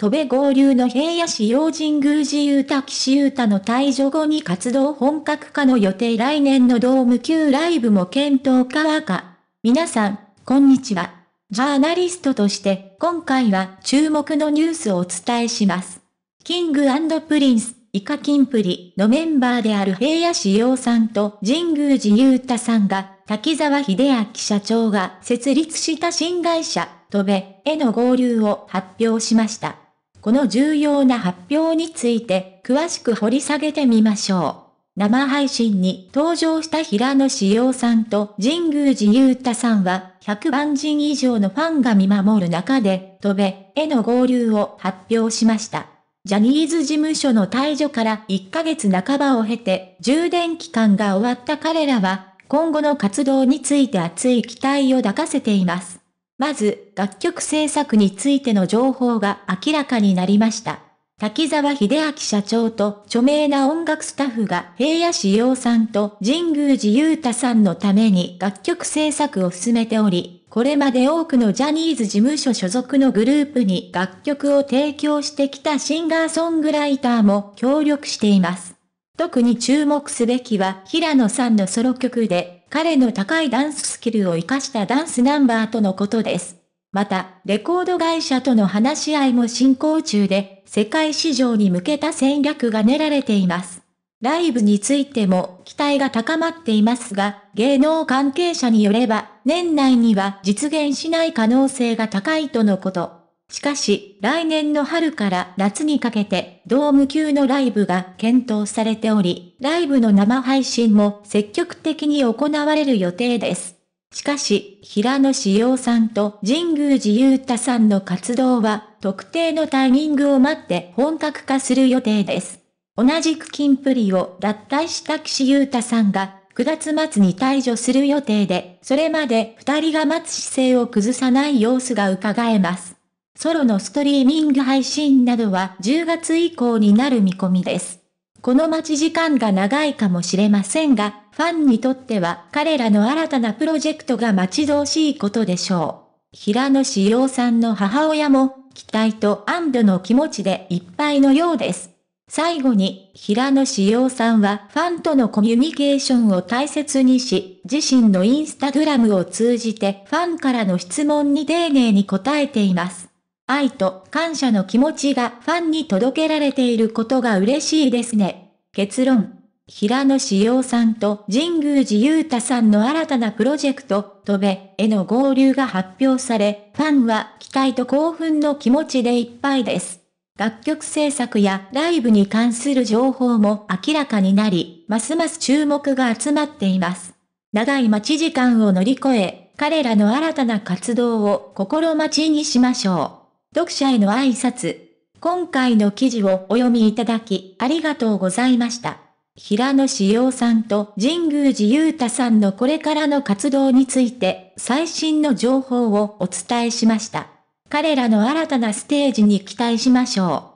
戸部合流の平野市用神宮寺ゆ太岸ゆ太の退場後に活動本格化の予定来年のドーム級ライブも検討かか。皆さん、こんにちは。ジャーナリストとして今回は注目のニュースをお伝えします。キングプリンス、イカキンプリのメンバーである平野市洋さんと神宮寺ゆ太さんが滝沢秀明社長が設立した新会社、トベへの合流を発表しました。この重要な発表について詳しく掘り下げてみましょう。生配信に登場した平野志陽さんと神宮寺勇太さんは100万人以上のファンが見守る中で、戸部への合流を発表しました。ジャニーズ事務所の退場から1ヶ月半ばを経て、充電期間が終わった彼らは、今後の活動について熱い期待を抱かせています。まず、楽曲制作についての情報が明らかになりました。滝沢秀明社長と著名な音楽スタッフが平野志陽さんと神宮寺勇太さんのために楽曲制作を進めており、これまで多くのジャニーズ事務所所属のグループに楽曲を提供してきたシンガーソングライターも協力しています。特に注目すべきは平野さんのソロ曲で彼の高いダンススキルを活かしたダンスナンバーとのことです。また、レコード会社との話し合いも進行中で、世界市場に向けた戦略が練られています。ライブについても期待が高まっていますが、芸能関係者によれば、年内には実現しない可能性が高いとのこと。しかし、来年の春から夏にかけて、ドーム級のライブが検討されており、ライブの生配信も積極的に行われる予定です。しかし、平野志陽さんと神宮寺勇太さんの活動は、特定のタイミングを待って本格化する予定です。同じく金プリを脱退した岸優太さんが、9月末に退場する予定で、それまで2人が待つ姿勢を崩さない様子が伺えます。ソロのストリーミング配信などは10月以降になる見込みです。この待ち時間が長いかもしれませんが、ファンにとっては彼らの新たなプロジェクトが待ち遠しいことでしょう。平野志陽さんの母親も、期待と安堵の気持ちでいっぱいのようです。最後に、平野志陽さんはファンとのコミュニケーションを大切にし、自身のインスタグラムを通じてファンからの質問に丁寧に答えています。愛と感謝の気持ちがファンに届けられていることが嬉しいですね。結論。平野志陽さんと神宮寺勇太さんの新たなプロジェクト、飛べへの合流が発表され、ファンは期待と興奮の気持ちでいっぱいです。楽曲制作やライブに関する情報も明らかになり、ますます注目が集まっています。長い待ち時間を乗り越え、彼らの新たな活動を心待ちにしましょう。読者への挨拶。今回の記事をお読みいただき、ありがとうございました。平野志陽さんと神宮寺勇太さんのこれからの活動について、最新の情報をお伝えしました。彼らの新たなステージに期待しましょう。